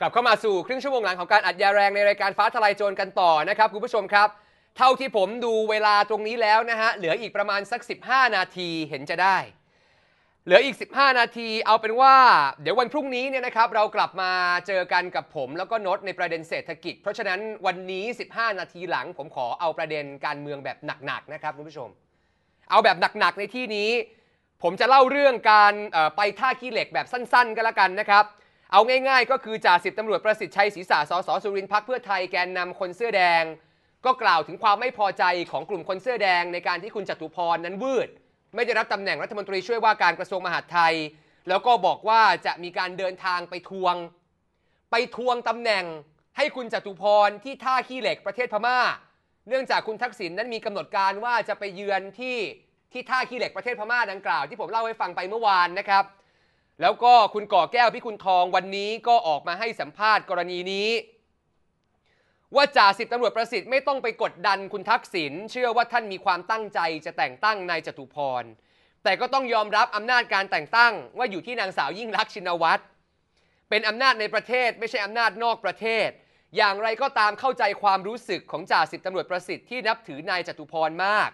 กลับเข้ามาสู่ครึ่งชั่วโมงหลังของการอัดยาแรง ในรายการฟ้าทลายโจรกันต่อนะครับคุณผู้ชมครับ เท่าที่ผมดูเวลาตรงนี้แล้วนะฮะเหลืออีกประมาณสัก 15 นาทีเห็นจะได้ เหลืออีก 15 นาทีเอาเป็นว่า เดี๋ยววันพรุ่งนี้เนี่ยนะครับ เรากลับมาเจอกันกับผมแล้วก็นดในประเด็นเศรษฐกิจ เพราะฉะนั้นวันนี้ 15 นาทีหลัง ผมขอเอาประเด็นการเมืองแบบหนักๆนะครับคุณผู้ชม เอาแบบหนักๆในที่นี้ ผมจะเล่าเรื่องการไปท่าขี้เหล็กแบบสั้น ๆก็แล้วกันนะครับเอาง่าย ๆ ก็คือจ่าสิบตำรวจประสิทธิ์ชัยศรีสาสสสุรินทร์พักเพื่อไทยแกนนำคนเสื้อแดง ก็กล่าวถึงความไม่พอใจของกลุ่มคนเสื้อแดงในการที่คุณจตุพรนั้นวืด ไม่ได้รับตำแหน่งรัฐมนตรีช่วยว่าการกระทรวงมหาดไทย แล้วก็บอกว่าจะมีการเดินทางไปทวง ไปทวงตำแหน่งให้คุณจตุพรที่ท่าขี้เหล็กประเทศพม่า เนื่องจากคุณทักษิณนั้นมีกำหนดการว่าจะไปเยือนที่ที่ท่าขี้เหล็กประเทศพม่า ดังกล่าว ที่ผมเล่าให้ฟังไปเมื่อวานนะครับแล้วก็คุณก่อแก้วพี่คุณทองวันนี้ก็ออกมาให้สัมภาษณ์กรณีนี้ว่าจ่าสิบตำรวจประสิทธิ์ไม่ต้องไปกดดันคุณทักษิณเชื่อว่าท่านมีความตั้งใจจะแต่งตั้งนายจตุพรแต่ก็ต้องยอมรับอำนาจการแต่งตั้ง ว่าอยู่ที่นางสาวยิ่งรักชินวัตรเป็นอำนาจในประเทศไม่ใช่อำนาจนอกประเทศ อย่างไรก็ตามเข้าใจความรู้สึกของจ่าสิบตำรวจประสิทธิ์ที่นับถือนายจตุพรมาก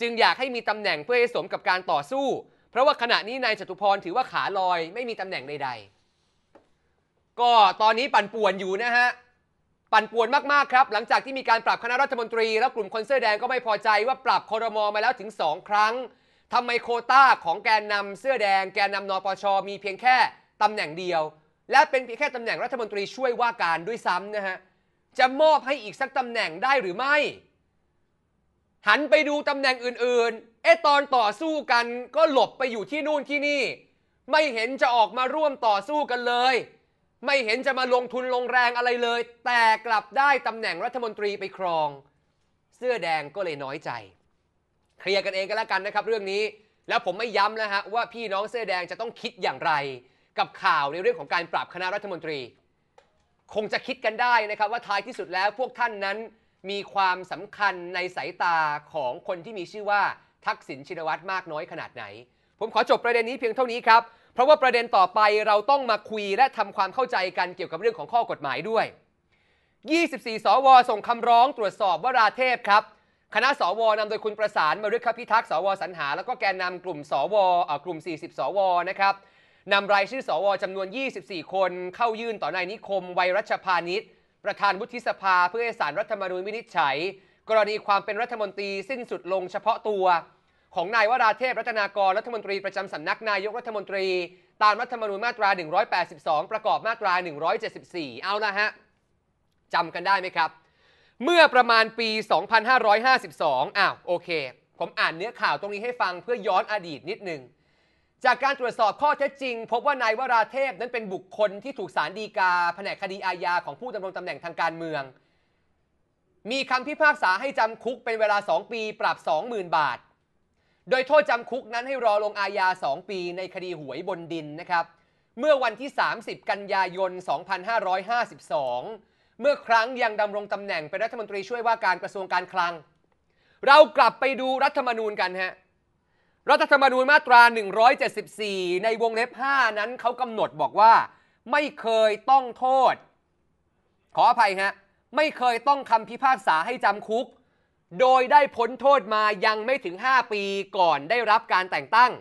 จึงอยากให้มีตำแหน่งเพื่อให้สมกับการต่อสู้เพราะว่าขณะนี้นายจตุพรถือว่าขาลอยไม่มีตำแหน่งใดๆก็ตอนนี้ปั่นป่วนอยู่นะฮะปั่นป่วนมาก ๆครับหลังจากที่มีการปรับคณะรัฐมนตรีแล้วกลุ่มคนเสื้อแดงก็ไม่พอใจว่าปรับคอรมอมาแล้วถึง 2 ครั้งทำไมโคต้าของแกนนำเสื้อแดง แกนนำนปช มีเพียงแค่ตำแหน่งเดียว และเป็นเพียงแค่ตำแหน่งรัฐมนตรีช่วยว่าการด้วยซ้ำนะฮะจะมอบให้อีกสักตำแหน่งได้หรือไม่หันไปดูตำแหน่งอื่น ๆ เอ๊ะตอนต่อสู้กันก็หลบไปอยู่ที่นู่นที่นี่ ไม่เห็นจะออกมาร่วมต่อสู้กันเลย ไม่เห็นจะมาลงทุนลงแรงอะไรเลย แต่กลับได้ตำแหน่งรัฐมนตรีไปครอง เสื้อแดงก็เลยน้อยใจ เคลียร์กันเองก็แล้วกันนะครับเรื่องนี้แล้วผมไม่ย้ำนะฮะว่าพี่น้องเสื้อแดงจะต้องคิดอย่างไร กับข่าวในเรื่องของการปรับคณะรัฐมนตรี คงจะคิดกันได้นะครับ ว่าท้ายที่สุดแล้วพวกท่านนั้นมีความสำคัญในสายตาของคนที่มีชื่อว่าทักษิณชินวัตรมากน้อยขนาดไหน ผมขอจบประเด็นนี้เพียงเท่านี้ครับ เพราะว่าประเด็นต่อไปเราต้องมาคุยและทำความเข้าใจกันเกี่ยวกับเรื่องของข้อกฎหมายด้วย 24 สวส่งคำร้องตรวจสอบวราเทพครับ คณะสว นำโดยคุณประสานมาด้วยคับพิทักษ์สวสรรหา แล้วก็แกนนำกลุ่มสวกลุ่ม 40 สวนะครับนำรายชื่อสว จำนวน 24 คนเข้ายื่นต่อนายนิคมไวรัชพาณิชย์ประธานวุฒิสภาเพื่อให้สารรัฐธรรมนูญวินิจฉัย กรณีความเป็นรัฐมนตรีสิ้นสุดลงเฉพาะตัว ของนายวราเทพรัตนากรรัฐมนตรีประจำสำนักนายกรัฐมนตรี ตามรัฐธรรมนูญมาตรา182 ประกอบมาตรา174 เอาละฮะจำกันได้ไหมครับ เมื่อประมาณปี 2552อ้าวโอเค ผมอ่านเนื้อข่าวตรงนี้ให้ฟังเพื่อย้อนอดีตนิดหนึ่งจากการตรวจสอบข้อเท็จจริง พบว่านายวราเทพนั้นเป็นบุคคลที่ถูกสารดีกาแผนกคดีอาญาของผู้ดำรงตำแหน่งทางการเมือง มีคำพิพากษาให้จำคุกเป็นเวลา 2 ปีปรับ 20,000 บาท โดยโทษจำคุกนั้นให้รอลงอาญา 2 ปีในคดีหวยบนดินนะครับ เมื่อวันที่ 30 กันยายน 2552 เมื่อครั้งยังดำรงตำแหน่งเป็นรัฐมนตรีช่วยว่าการกระทรวงการคลังเรากลับไปดูรัฐธรรมนูญกันฮะรัฐธรรมนูญมาตรา 174 ในวงเล็บ 5 นั้นเขากำหนดบอกว่า ไม่เคยต้องโทษ ขออภัยฮะ ไม่เคยต้องคำพิพากษาให้จำคุก โดยได้พ้นโทษมายังไม่ถึง 5 ปีก่อนได้รับการแต่งตั้ง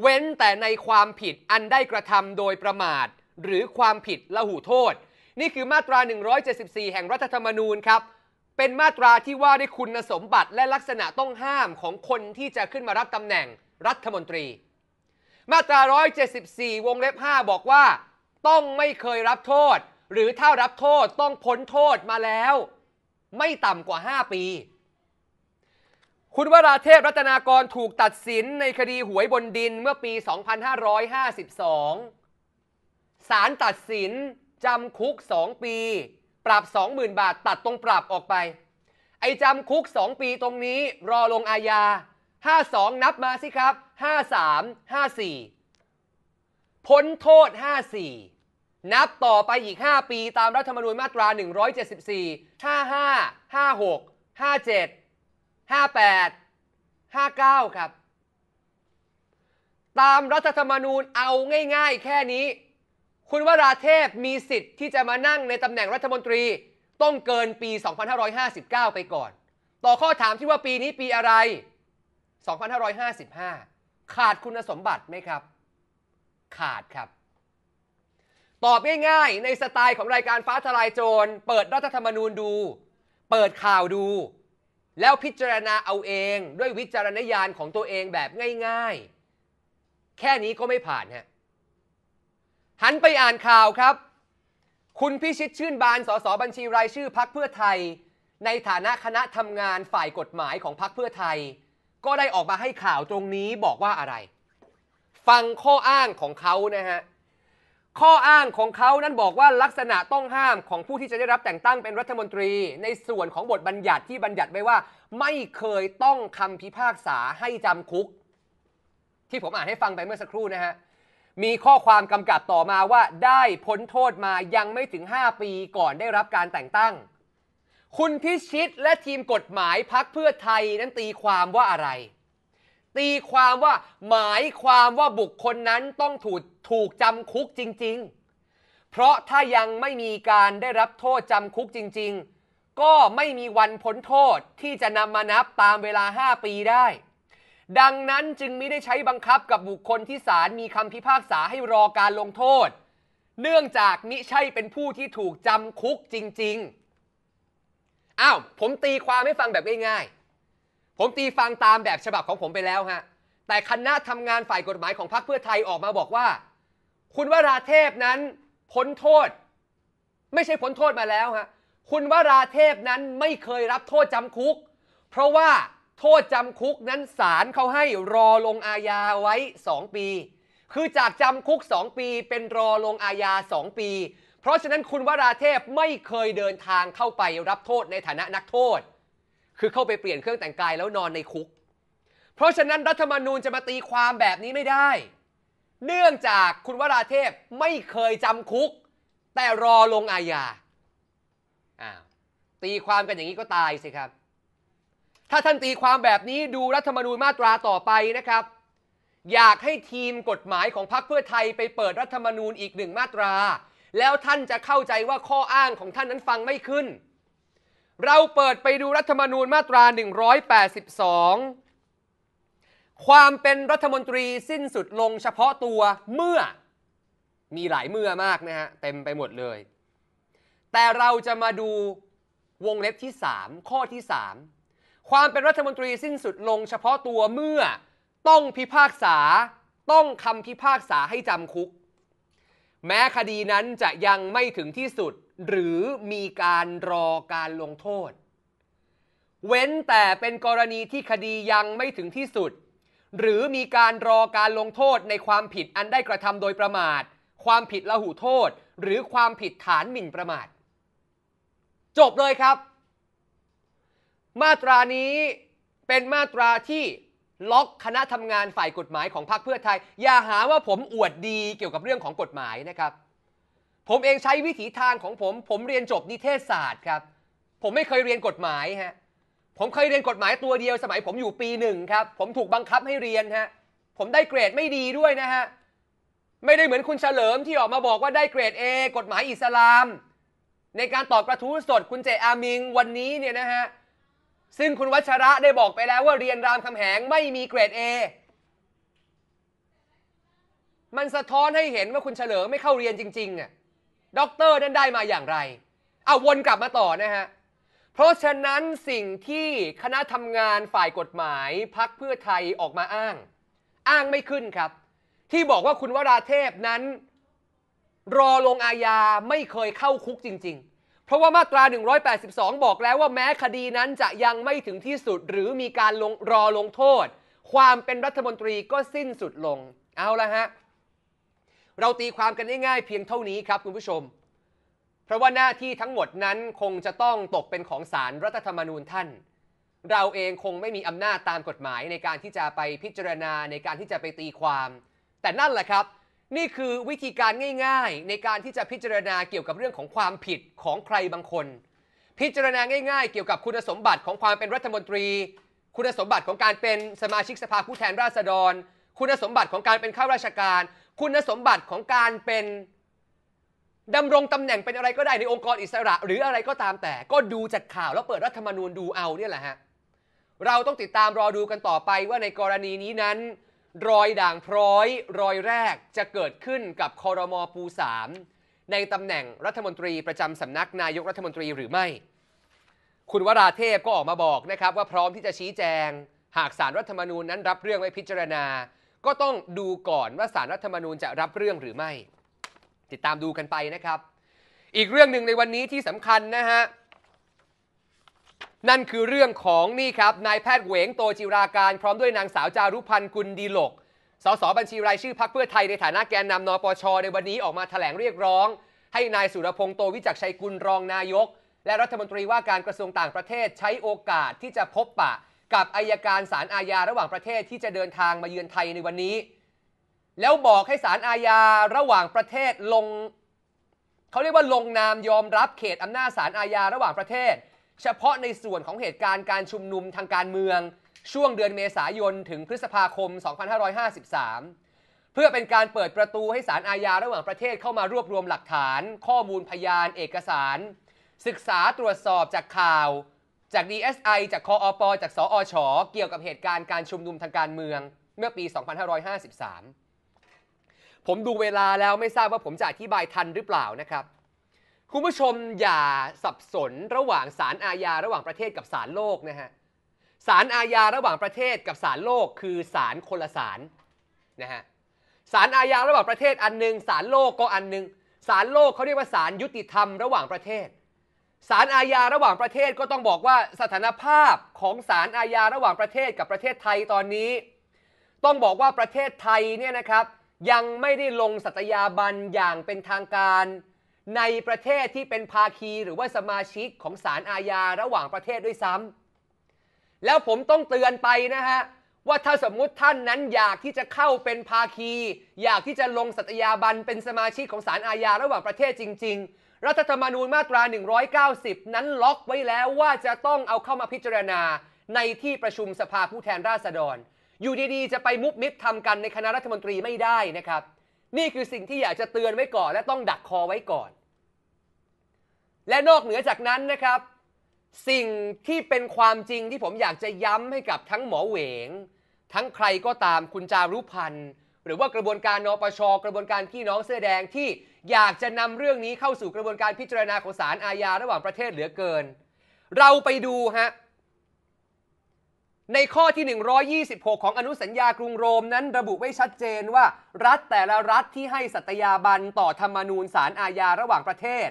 เว้นแต่ในความผิดอันได้กระทำโดยประมาท หรือความผิดละหูโทษ นี่คือมาตรา 174 แห่งรัฐธรรมนูญครับเป็นมาตราที่ว่าด้วยคุณสมบัติและลักษณะต้องห้ามของคนที่จะขึ้นมารับตำแหน่งรัฐมนตรี มาตรา 174 วงเล็บ 5 บอกว่า ต้องไม่เคยรับโทษ หรือถ้ารับโทษต้องพ้นโทษมาแล้ว ไม่ต่ำกว่า 5 ปี คุณวราเทพรัตนากรถูกตัดสินในคดีหวยบนดินเมื่อปี 2552 ศาลตัดสินจำคุก2ปีปรับ20,000บาทตัดตรงปรับออกไป ไอ้จำคุก2ปีตรงนี้รอลงอาญา 52 นับมาสิครับ 53 54 พ้นโทษ 54 นับต่อไปอีก 5 ปี ตามรัฐธรรมนูญมาตรา 174 55 56 57 58 59 ครับ ตามรัฐธรรมนูญเอาง่ายๆ แค่นี้คุณวราเทพมีสิทธิ์ที่จะมานั่งในตำแหน่งรัฐมนตรีต้องเกินปี 2559 ไปก่อน ต่อข้อถามที่ว่าปีนี้ปีอะไร 2555 ขาดคุณสมบัติไหมครับ ขาดครับ ตอบง่ายๆ ในสไตล์ของรายการฟ้าทลายโจร เปิดรัฐธรรมนูญดู เปิดข่าวดู แล้วพิจารณาเอาเองด้วยวิจารณญาณของตัวเองแบบง่ายๆ แค่นี้ก็ไม่ผ่านฮะหันไปอ่านข่าวครับ คุณพิชิตชื่นบาน สส บัญชีรายชื่อพักเพื่อไทย ในฐานะคณะทำงานฝ่ายกฎหมายของพักเพื่อไทย ก็ได้ออกมาให้ข่าวตรงนี้บอกว่าอะไร ฟังข้ออ้างของเขานะฮะ ข้ออ้างของเขานั้นบอกว่าลักษณะต้องห้ามของผู้ที่จะได้รับแต่งตั้งเป็นรัฐมนตรี ในส่วนของบทบัญญัติที่บัญญัติไว้ว่าไม่เคยต้องคำพิพากษาให้จำคุก ที่ผมอ่านให้ฟังไปเมื่อสักครู่นะฮะมีข้อความกำกับต่อมาว่าได้พ้นโทษมายังไม่ถึง 5 ปีก่อนได้รับการแต่งตั้ง คุณพิชิตและทีมกฎหมายพักเพื่อไทยนั้นตีความว่าอะไร ตีความว่า หมายความว่าบุคคลนั้นต้องถูกถูกจำคุกจริงๆ เพราะถ้ายังไม่มีการได้รับโทษจำคุกจริงๆ ก็ไม่มีวันพ้นโทษที่จะนำมานับตามเวลา 5 ปีได้ดังนั้นจึงไม่ได้ใช้บังคับกับบุคคลที่ศาลมีคำพิพากษาให้รอการลงโทษเนื่องจากมิใช่เป็นผู้ที่ถูกจำคุกจริงๆ อ้าวผมตีความให้ฟังแบบง่ายๆผมตีฟังตามแบบฉบับของผมไปแล้วฮะแต่คณะทำงานฝ่ายกฎหมายของพรรคเพื่อไทยออกมาบอกว่า คุณวราเทพนั้นพ้นโทษ ไม่ใช่พ้นโทษมาแล้วฮะคุณวราเทพนั้นไม่เคยรับโทษจำคุก เพราะว่าโทษจำคุกนั้นศาลเขาให้รอลงอาญาไว้ 2 ปี คือจากจำคุก2ปีเป็นรอลงอาญา 2 ปี เพราะฉะนั้นคุณวราเทพไม่เคยเดินทางเข้าไปรับโทษในฐานะนักโทษ คือเข้าไปเปลี่ยนเครื่องแต่งกายแล้วนอนในคุก เพราะฉะนั้นรัฐธรรมนูญจะมาตีความแบบนี้ไม่ได้ เนื่องจากคุณวราเทพไม่เคยจำคุก แต่รอลงอาญาอาตีความกันอย่างนี้ก็ตายสิครับถ้าท่านตีความแบบนี้ดูรัฐธรรมนูญมาตราต่อไปนะครับ อยากให้ทีมกฎหมายของพรรคเพื่อไทยไปเปิดรัฐธรรมนูญอีกหนึ่งมาตรา แล้วท่านจะเข้าใจว่าข้ออ้างของท่านนั้นฟังไม่ขึ้น เราเปิดไปดูรัฐธรรมนูญมาตรา 182 ความเป็นรัฐมนตรีสิ้นสุดลงเฉพาะตัวเมื่อมีหลายเมื่อมากนะฮะเต็มไปหมดเลย แต่เราจะมาดูวงเล็บที่ 3 ข้อที่3ความเป็นรัฐมนตรีสิ้นสุดลงเฉพาะตัวเมื่อต้องพิพากษาต้องคำพิพากษาให้จำคุก แม้คดีนั้นจะยังไม่ถึงที่สุดหรือมีการรอการลงโทษ เว้นแต่เป็นกรณีที่คดียังไม่ถึงที่สุด หรือมีการรอการลงโทษในความผิดอันได้กระทำโดยประมาท ความผิดละหูโทษ หรือความผิดฐานหมิ่นประมาท จบเลยครับมาตรานี้เป็นมาตราที่ล็อกคณะทำงานฝ่ายกฎหมายของพรรคเพื่อไทยอย่าหาว่าผมอวดดีเกี่ยวกับเรื่องของกฎหมายนะครับ ผมเองใช้วิถีทางของ ผมผมเรียนจบนิเทศศาสตร์ครับ ผมไม่เคยเรียนกฎหมายฮะผมเคยเรียนกฎหมายตัวเดียวสมัย ผมอยู่ปีหนึ่งครับ ผมถูกบังคับให้เรียนฮะผมได้เกรดไม่ดีด้วยนะฮะไม่ได้เหมือนคุณเฉลิมที่ออกมาบอกว่าได้เกรดเอกฎหมายอิสลามในการตอบกระทู้สดคุณเจอามิงวันนี้เนี่ยนะฮะซึ่งคุณวัชระได้บอกไปแล้วว่าเรียนรามคำแหงไม่มีเกรด A มันสะท้อนให้เห็นว่าคุณเฉลิมไม่เข้าเรียนจริงๆอ่ะด็อกเตอร์นั้นได้มาอย่างไรเอาวนกลับมาต่อนะฮะ เพราะฉะนั้นสิ่งที่คณะทำงานฝ่ายกฎหมายพักเพื่อไทยออกมาอ้าง อ้างไม่ขึ้นครับ ที่บอกว่าคุณวราเทพนั้น รอลงอาญาไม่เคยเข้าคุกจริง ๆเพราะว่ามาตรา 182 บอกแล้วว่าแม้คดีนั้นจะยังไม่ถึงที่สุดหรือมีการลงรอลงโทษ ความเป็นรัฐมนตรีก็สิ้นสุดลงเอาละฮะ เราตีความกันง่ายๆเพียงเท่านี้ครับคุณผู้ชม เพราะว่าหน้าที่ทั้งหมดนั้นคงจะต้องตกเป็นของศาลรรัฐธรรมนูญท่าน เราเองคงไม่มีอำนาจตามกฎหมายในการที่จะไปพิจารณาในการที่จะไปตีความ แต่นั่นแหละครับนี่คือวิธีการง่ายๆ ในการที่จะพิจารณาเกี่ยวกับเรื่องของความผิดของใครบางคน พิจารณาง่าย ๆเกี่ยวกับคุณสมบัติของความเป็นรัฐมนตรี คุณสมบัติของการเป็นสมาชิกสภาผู้แทนราษฎร คุณสมบัติของการเป็นข้าราชการ คุณสมบัติของการเป็นดำรงตำแหน่งเป็นอะไรก็ได้ในองค์กรอิสระ หรืออะไรก็ตามแต่ ก็ดูจากข่าวแล้วเปิดรัฐธรรมนูญดูเอาเนี่ยแหละฮะเราต้องติดตามรอดูกันต่อไปว่าในกรณีนี้นั้นรอยด่างพร้อย รอยแรกจะเกิดขึ้นกับคอรมอปูสามในตำแหน่งรัฐมนตรีประจำสำนักนายกรัฐมนตรีหรือไม่ คุณวราเทพก็ออกมาบอกนะครับว่าพร้อมที่จะชี้แจง หากสารรัฐธรรมนูญนั้นรับเรื่องไว้พิจารณา ก็ต้องดูก่อนว่าสารรัฐธรรมนูญจะรับเรื่องหรือไม่ ติดตามดูกันไปนะครับ อีกเรื่องหนึ่งในวันนี้ที่สำคัญนะฮะนั่นคือเรื่องของนี่ครับ นายแพทย์เหวงโตจิราการพร้อมด้วยนางสาวจารุพันธ์กุลดีหลกสสบัญชีรายชื่อพรรคเพื่อไทยในฐานะแกนนำนปช ในวันนี้ออกมาถแถลงเรียกร้อง ให้นายสุรพงษ์โตวิจักชัยกุลรองนายก และรัฐมนตรีว่าการกระทรวงต่างประเทศใช้โอกาสที่จะพบปะกับอายการศาลอาญาระหว่างประเทศที่จะเดินทางมาเยือนไทยในวันนี้ แล้วบอกให้ศาลอาญาระหว่างประเทศลงเขาเรียกว่าลงนามยอมรับเขตอำนาจศาลอาญาระหว่างประเทศเฉพาะในส่วนของเหตุการณ์การชุมนุมทางการเมือง ช่วงเดือนเมษายน ถึงพฤษภาคม 2553 เพื่อเป็นการเปิดประตูให้ศาลอาญาระหว่างประเทศเข้ามารวบรวมหลักฐาน ข้อมูลพยานเอกสาร ศึกษาตรวจสอบจากข่าว จาก DSI จากคออปจากสออชอเกี่ยวกับเหตุการณ์การชุมนุมทางการเมืองเมื่อปี 2553 ผมดูเวลาแล้วไม่ทราบว่าผมจะอธิบายทันหรือเปล่านะครับคุณผู้ชมอย่าสับสน ระหว่างศาลอาญา ระหว่างประเทศกับศาลโลกนะฮะศาลอาญาระหว่างประเทศกับศาลโลกคือศาลคนละศาลนะฮะศาลอาญาระหว่างประเทศอันหนึ่งศาลโลกก็อันหนึ่งศาลโลกเขาเรียกว่าศาลยุติธรรม ระหว่างประเทศ ศาลอาญาระหว่างประเทศก็ต้องบอกว่าสถานภาพของศาลอาญาระหว่างประเทศกับประเทศไทยตอนนี้ ต้องบอกว่าประเทศไทยเนี่ยนะครับยังไม่ได้ลงสัตยาบันอย่างเป็นทางการในประเทศที่เป็นภาคีหรือว่าสมาชิกของศาลอาญาระหว่างประเทศด้วยซ้ำแล้วผมต้องเตือนไปนะฮะ ว่าถ้าสมมุติท่านนั้นอยากที่จะเข้าเป็นภาคี อยากที่จะลงสัตยาบัน เป็นสมาชิกของศาลอาญาระหว่างประเทศจริง ๆ รัฐธรรมนูญมาตรา 190 นั้นล็อกไว้แล้วว่าจะต้องเอาเข้ามาพิจารณาในที่ประชุมสภาผู้แทนราษฎร อยู่ดีๆจะไปมุบมิบทำกันในคณะรัฐมนตรีไม่ได้นะครับนี่คือสิ่งที่อยากจะเตือนไว้ก่อน และต้องดักคอไว้ก่อนและนอกเหนือจากนั้นนะครับ สิ่งที่เป็นความจริงที่ผมอยากจะย้ำให้กับทั้งหมอเหวง ทั้งใครก็ตามคุณจารุพันธ์หรือว่ากระบวนการนปชกระบวนการพี่น้องเสื้อแดงที่อยากจะนำเรื่องนี้เข้าสู่กระบวนการพิจารณาของศาลอาญาระหว่างประเทศเหลือเกิน เราไปดูฮะในข้อที่ 126 ของอนุสัญญากรุงโรมนั้นระบุไว้ชัดเจนว่า รัฐแต่ละรัฐที่ให้สัตยาบันต่อธรรมนูญสารอาญาระหว่างประเทศ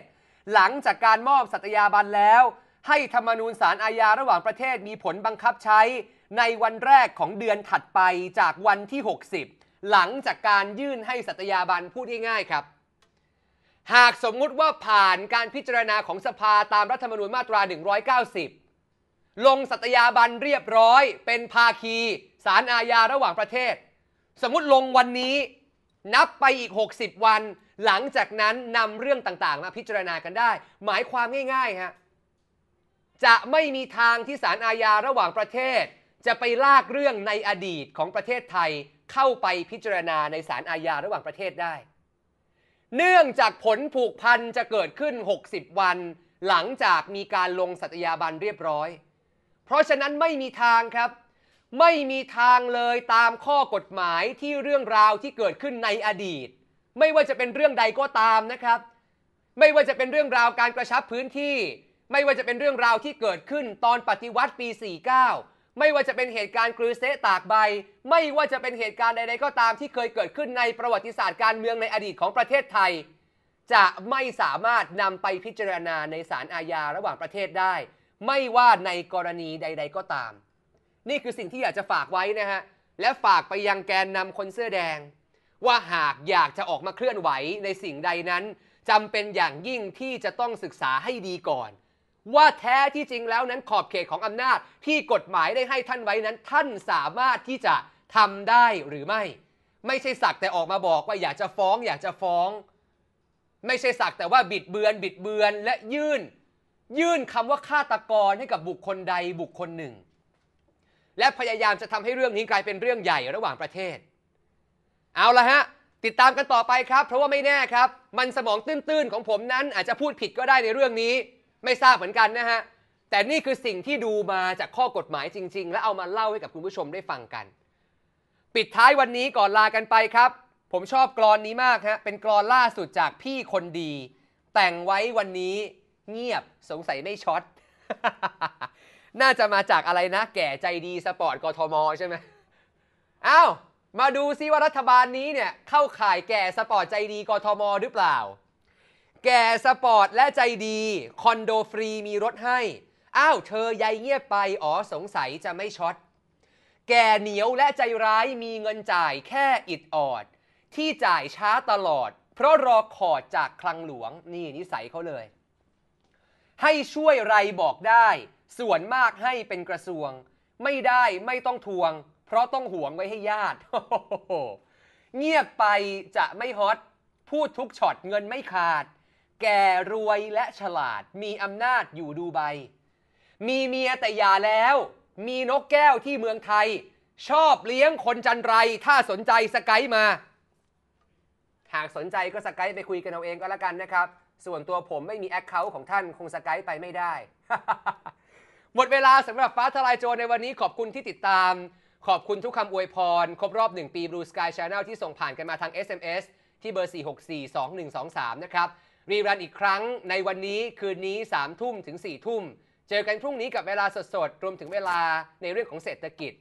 หลังจากการมอบสัตยาบันแล้ว ให้ธรรมนูญสารอาญาระหว่างประเทศมีผลบังคับใช้ในวันแรกของเดือนถัดไปจากวันที่ 60 หลังจากการยื่นให้สัตยาบันพูดง่ายๆครับ หากสมมุติว่าผ่านการพิจารณาของสภาตามรัฐธรรมนูญมาตรา 190 ลงสัตยาบันเรียบร้อยเป็นภาคีสารอาญาระหว่างประเทศ สมมติลงวันนี้นับไปอีก 60 วัน หลังจากนั้นนำเรื่องต่างๆ มาพิจารณากันได้ หมายความง่ายๆฮะจะไม่มีทางที่ศาลอาญาระหว่างประเทศ จะไปลากเรื่องในอดีตของประเทศไทย เข้าไปพิจารณาในศาลอาญาระหว่างประเทศได้ เนื่องจากผลผูกพันจะเกิดขึ้น 60 วัน หลังจากมีการลงสัตยาบันเรียบร้อย เพราะฉะนั้นไม่มีทางครับไม่มีทางเลยตามข้อกฎหมายที่เรื่องราวที่เกิดขึ้นในอดีต ไม่ว่าจะเป็นเรื่องใดก็ตามนะครับ ไม่ว่าจะเป็นเรื่องราวการกระชับพื้นที่ ไม่ว่าจะเป็นเรื่องราวที่เกิดขึ้นตอนปฏิวัติปี 49 ไม่ว่าจะเป็นเหตุการณ์กรูเซตากใบ ไม่ว่าจะเป็นเหตุการณ์ใดๆ ก็ตามที่เคยเกิดขึ้นในประวัติศาสตร์การเมืองในอดีตของประเทศไทย จะไม่สามารถนำไปพิจารณาในศาลอาญาระหว่างประเทศได้ ไม่ว่าในกรณีใด ๆก็ตามนี่คือสิ่งที่อยากจะฝากไว้นะฮะ และฝากไปยังแกนนำคนเสื้อแดง ว่าหากอยากจะออกมาเคลื่อนไหวในสิ่งใดนั้นจำเป็นอย่างยิ่งที่จะต้องศึกษาให้ดีก่อน ว่าแท้ที่จริงแล้วนั้นขอบเขตของอำนาจที่กฎหมายได้ให้ท่านไว้นั้น ท่านสามารถที่จะทำได้หรือไม่ ไม่ใช่สักแต่ออกมาบอกว่าอยากจะฟ้องอยากจะฟ้อง ไม่ใช่สักแต่ว่าบิดเบือนบิดเบือนและยื่น ยื่นคำว่าฆาตกรให้กับบุคคลใดบุคคลหนึ่งและพยายามจะทำให้เรื่องนี้กลายเป็นเรื่องใหญ่ระหว่างประเทศ เอาละฮะ ติดตามกันต่อไปครับ เพราะว่าไม่แน่ครับ มันสมองตื้นๆของผมนั้น อาจจะพูดผิดก็ได้ในเรื่องนี้ ไม่ทราบเหมือนกันนะฮะ แต่นี่คือสิ่งที่ดูมาจากข้อกฎหมายจริงๆ และเอามาเล่าให้กับคุณผู้ชมได้ฟังกัน ปิดท้ายวันนี้ก่อนลากันไปครับ ผมชอบกรอนนี้มากฮะ เป็นกรอนล่าสุดจากพี่คนดี แต่งไว้วันนี้เงียบสงสัยไม่ช็อตน่าจะมาจากอะไรนะ แก่ใจดีสปอร์ตกทมใช่ไหมอ้าวมาดูซิว่ารัฐบาลนี้เนี่ยเข้าข่ายแก่สปอร์ตใจดีกทม หรือเปล่า แก่สปอร์ตและใจดีคอนโดฟรีมีรถให้อ้าวเธอใยเงียบไปอ๋อสงสัยจะไม่ช็อต แก่เหนียวและใจร้ายมีเงินจ่ายแค่อิดออด ที่จ่ายช้าตลอด เพราะรอขอดจากคลังหลวงนี่นิสัยเขาเลย ให้ช่วยไรบอกได้ส่วนมากให้เป็นกระทรวง ไม่ได้ไม่ต้องทวง เพราะต้องหวงไว้ให้ญาติ เงียบไปจะไม่ฮอต พูดทุกช็อตเงินไม่ขาด แก่รวยและฉลาดมีอำนาจอยู่ดูใบ มีเมียแต่อย่าแล้ว มีนกแก้วที่เมืองไทย ชอบเลี้ยงคนจันไร ถ้าสนใจสกายมา หากสนใจก็สกายไปคุยกันเอาเองก็แล้วกันนะครับ ส่วนตัวผมไม่มีแอคเคาท์ของท่านคงสกายไปไม่ได้หมดเวลาสำหรับฟ้าทลายโจรในวันนี้ขอบคุณที่ติดตาม ขอบคุณทุกคำอวยพร ครบรอบ 1 ปี Blue Sky Channel ที่ส่งผ่านกันมาทาง SMS ที่เบอร์ 4642123 นะครับ รีรันอีกครั้งในวันนี้คืนนี้ 3 ทุ่มถึง 4 ทุ่ม เจอกันพรุ่งนี้กับเวลาสดๆ รวมถึงเวลาในเรื่องของเศรษฐกิจ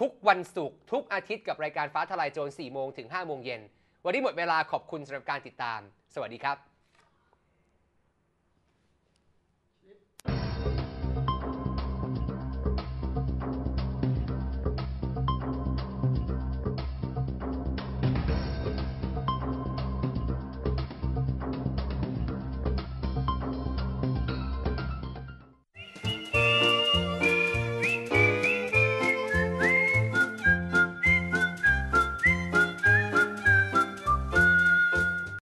ทุกวันศุกร์ทุกอาทิตย์กับรายการฟ้าทลายโจร4โมงถึง5 โมงเย็นวันนี้หมดเวลาขอบคุณสำหรับการติดตาม สวัสดีครับ